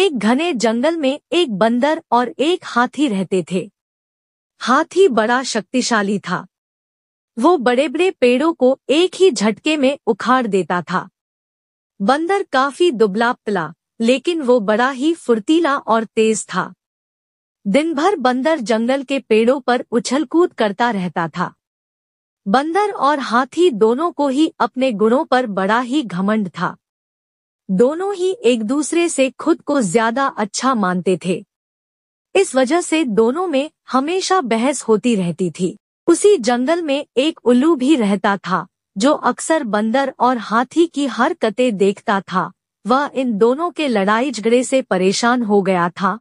एक घने जंगल में एक बंदर और एक हाथी रहते थे हाथी बड़ा शक्तिशाली था वो बड़े बड़े पेड़ों को एक ही झटके में उखाड़ देता था बंदर काफी दुबला पतला लेकिन वो बड़ा ही फुर्तीला और तेज था दिन भर बंदर जंगल के पेड़ों पर उछलकूद करता रहता था बंदर और हाथी दोनों को ही अपने गुणों पर बड़ा ही घमंड था दोनों ही एक दूसरे से खुद को ज्यादा अच्छा मानते थे इस वजह से दोनों में हमेशा बहस होती रहती थी उसी जंगल में एक उल्लू भी रहता था जो अक्सर बंदर और हाथी की हरकतें देखता था वह इन दोनों के लड़ाई झगड़े से परेशान हो गया था